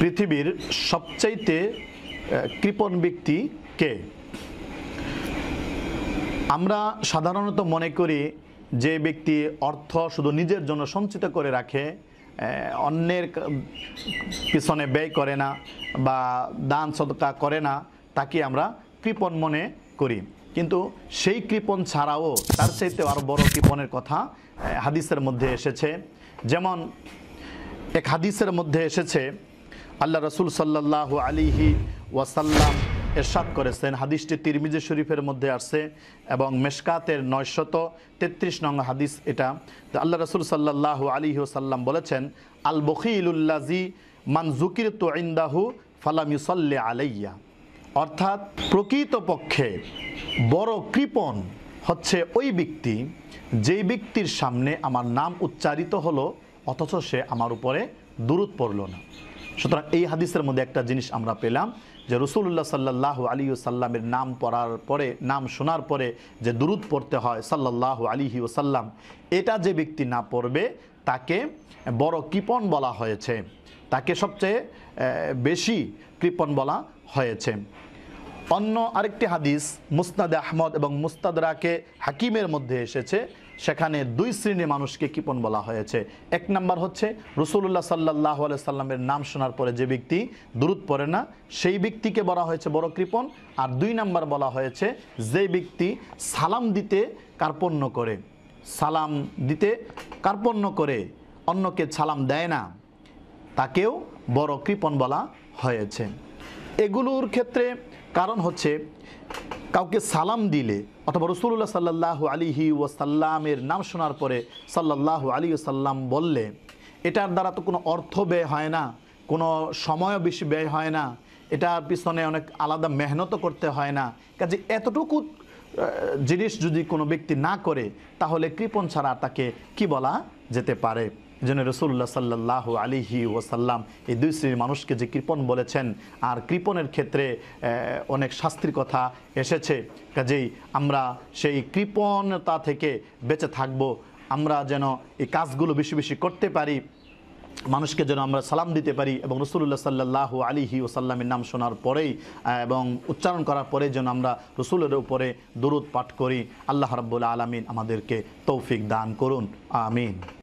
পৃথিবীর সবচাইতে কৃপণ ব্যক্তি কে আমরা সাধারণত মনে করি যে ব্যক্তি অর্থ শুধু নিজের জন্য সঞ্চিত করে রাখে অন্যের পিছনে ব্যয় করে না বা দান সদকা করে না তাকে আমরা কৃপণ মনে করি কিন্তু সেই কৃপণ ছাড়াও তার চাইতে আরও বড় কৃপণের কথা হাদিসের মধ্যে এসেছে যেমন এক হাদিসের মধ্যে এসেছে আল্লাহ রসুল সাল্লাহ আলিহি ওয়াসাল্লাম এরশাদ করেছেন হাদিসটি তিরমিজি শরীফের মধ্যে আসছে এবং মেশকাতের নয়শত তেত্রিশ নং হাদিস এটা আল্লাহ রসুল সাল্লাহ আলী ওসাল্লাম বলেছেন আল বখিলুল্লাজি মানজুকির তো ইন্দাহু ফালাম ইউসল্লে আলাইয়া অর্থাৎ প্রকৃতপক্ষে বড় কৃপন হচ্ছে ওই ব্যক্তি যেই ব্যক্তির সামনে আমার নাম উচ্চারিত হলো অথচ সে আমার উপরে দূরত পড়ল না সুতরাং এই হাদিসের মধ্যে একটা জিনিস আমরা পেলাম যে রসুল্লাহ সাল্লাহ আলী সাল্লামের নাম পড়ার পরে নাম শোনার পরে যে দুরুদ পড়তে হয় সাল্লাহ আলিহি ওসাল্লাম এটা যে ব্যক্তি না পড়বে তাকে বড় কৃপন বলা হয়েছে তাকে সবচেয়ে বেশি কৃপন বলা হয়েছে অন্য আরেকটি হাদিস মুস্তাদ আহমদ এবং মুস্তাদরাকে হাকিমের মধ্যে এসেছে সেখানে দুই শ্রেণীর মানুষকে কিপন বলা হয়েছে এক নাম্বার হচ্ছে রসুল্লাহ সাল্লাহ সাল্লামের নাম শোনার পরে যে ব্যক্তি দূরত পড়ে না সেই ব্যক্তিকে বলা হয়েছে বড় কৃপন আর দুই নাম্বার বলা হয়েছে যে ব্যক্তি সালাম দিতে কার্পণ্য করে সালাম দিতে কার্পণ্য করে অন্যকে সালাম দেয় না তাকেও বড় কৃপন বলা হয়েছে এগুলোর ক্ষেত্রে কারণ হচ্ছে কাউকে সালাম দিলে অথবা রসুল্লাহ সাল্লাহ আলিহি ওয়াসাল্লামের নাম শোনার পরে সাল্লাহ আলী সাল্লাম বললে এটার দ্বারা তো কোনো অর্থ ব্যয় হয় না কোনো সময় বেশি ব্যয় হয় না এটার পিছনে অনেক আলাদা মেহনত করতে হয় না কাজে এতটুকু জিনিস যদি কোনো ব্যক্তি না করে তাহলে কৃপণ ছাড়া তাকে কি বলা যেতে পারে যেন রসুল্লাহ সাল্লাহ আলিহি ওসাল্লাম এই দুই শ্রেণীর মানুষকে যে কৃপণ বলেছেন আর কৃপণের ক্ষেত্রে অনেক শাস্তির কথা এসেছে কাজেই আমরা সেই কৃপণতা থেকে বেঁচে থাকব আমরা যেন এই কাজগুলো বেশি বেশি করতে পারি মানুষকে যেন আমরা সালাম দিতে পারি এবং রসুল্লাহ সাল্লাহ আলিহি ওসাল্লামের নাম শোনার পরেই এবং উচ্চারণ করার পরে যেন আমরা রসুলের উপরে দরুদ পাঠ করি আল্লাহ রব্বুল আলমিন আমাদেরকে তৌফিক দান করুন আমিন